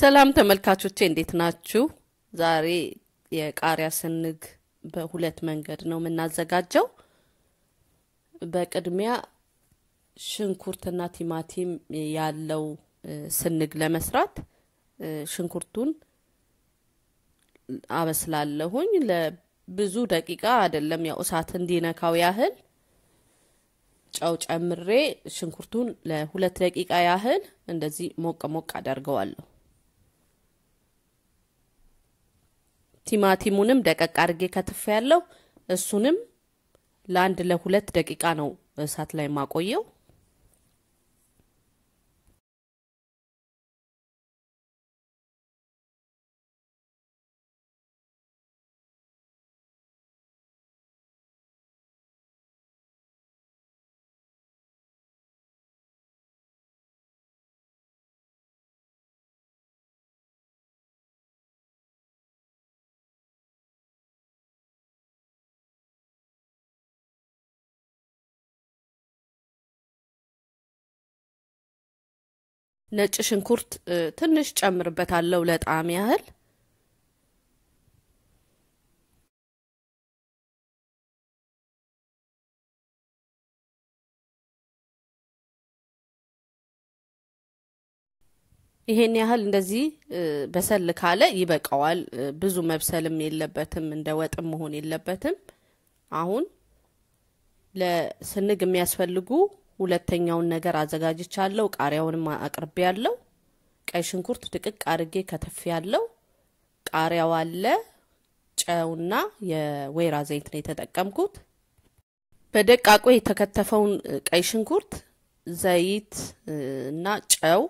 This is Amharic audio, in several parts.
ሰላም ተመልካቾቼ እንዴት ናችሁ? ዛሬ የቃሪያ ስንግ በሁለት መንገድ ነው የምናዘጋጀው። በቅድሚያ ሽንኩርትና ቲማቲም ያለው ስንግ ለመስራት ሽንኩርቱን አበስላለሁኝ። ለብዙ ደቂቃ አይደለም፣ ያው እሳት እንዲነካው ያህል ጨው ጨምሬ ሽንኩርቱን ለሁለት ደቂቃ ያህል እንደዚህ ሞቅ ሞቅ አደርገዋለሁ። ቲማቲሙንም ደቀቅ አድርጌ ከትፍ ያለው እሱንም ለአንድ ለሁለት ደቂቃ ነው እሳት ላይ ማቆየው። ነጭ ሽንኩርት ትንሽ ጨምርበታለሁ ለጣዕም ያህል። ይሄን ያህል እንደዚህ በሰል ካለ ይበቃዋል። ብዙ መብሰልም የለበትም፣ እንደ ወጥም መሆን የለበትም። አሁን ለስንግ የሚያስፈልጉ ሁለተኛውን ነገር አዘጋጅቻለሁ። ቃሪያውንም አቅርቤ ያለው ቀይ ሽንኩርት ድቅቅ አድርጌ ከተፍ ያለው ቃሪያው አለ። ጨውና የወይራ ዘይት ነው የተጠቀምኩት። በደቃቁ የተከተፈውን ቀይ ሽንኩርት ዘይት እና ጨው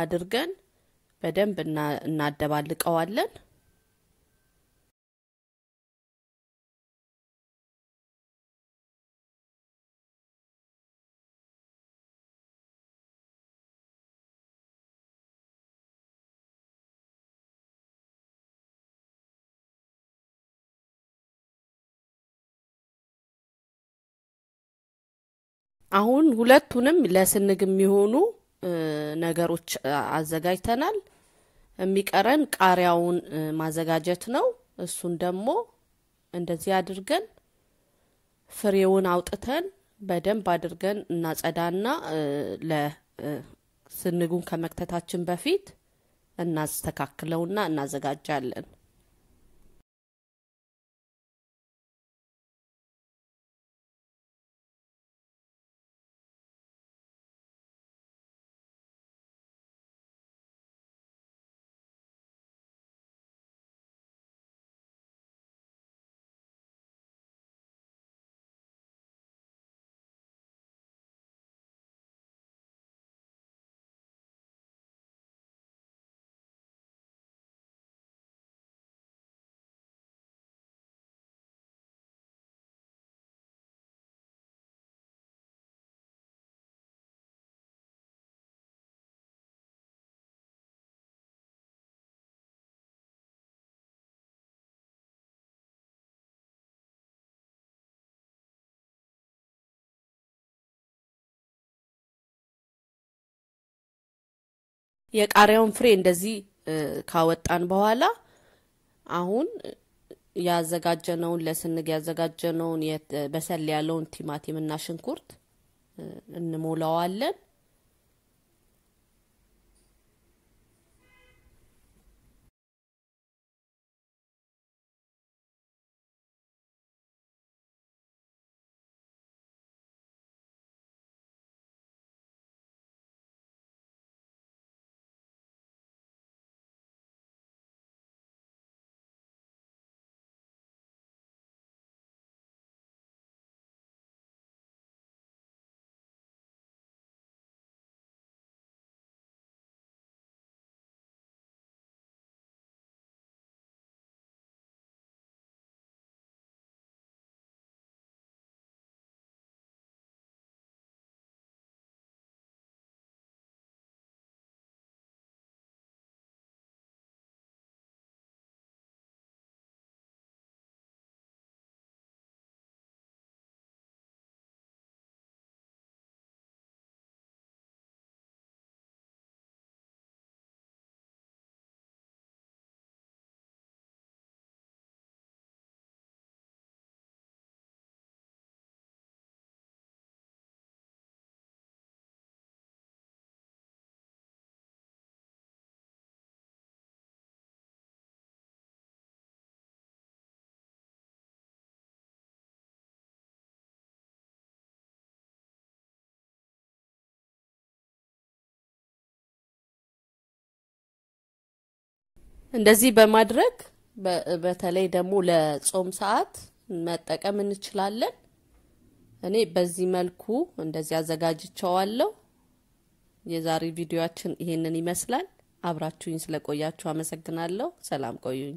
አድርገን በደንብ እናደባልቀዋለን። አሁን ሁለቱንም ለስንግ የሚሆኑ ነገሮች አዘጋጅተናል። የሚቀረን ቃሪያውን ማዘጋጀት ነው። እሱን ደግሞ እንደዚህ አድርገን ፍሬውን አውጥተን በደንብ አድርገን እናጸዳና ለስንጉን ከመክተታችን በፊት እናስተካክለውና እናዘጋጃለን። የቃሪያውን ፍሬ እንደዚህ ካወጣን በኋላ አሁን ያዘጋጀነውን ለስንግ ያዘጋጀነውን በሰል ያለውን ቲማቲምና ሽንኩርት እንሞላዋለን። እንደዚህ በማድረግ በተለይ ደግሞ ለጾም ሰዓት መጠቀም እንችላለን። እኔ በዚህ መልኩ እንደዚህ አዘጋጅቸዋለሁ። የዛሬ ቪዲዮችን ይሄንን ይመስላል። አብራችሁኝ ስለቆያችሁ አመሰግናለሁ። ሰላም ቆዩኝ።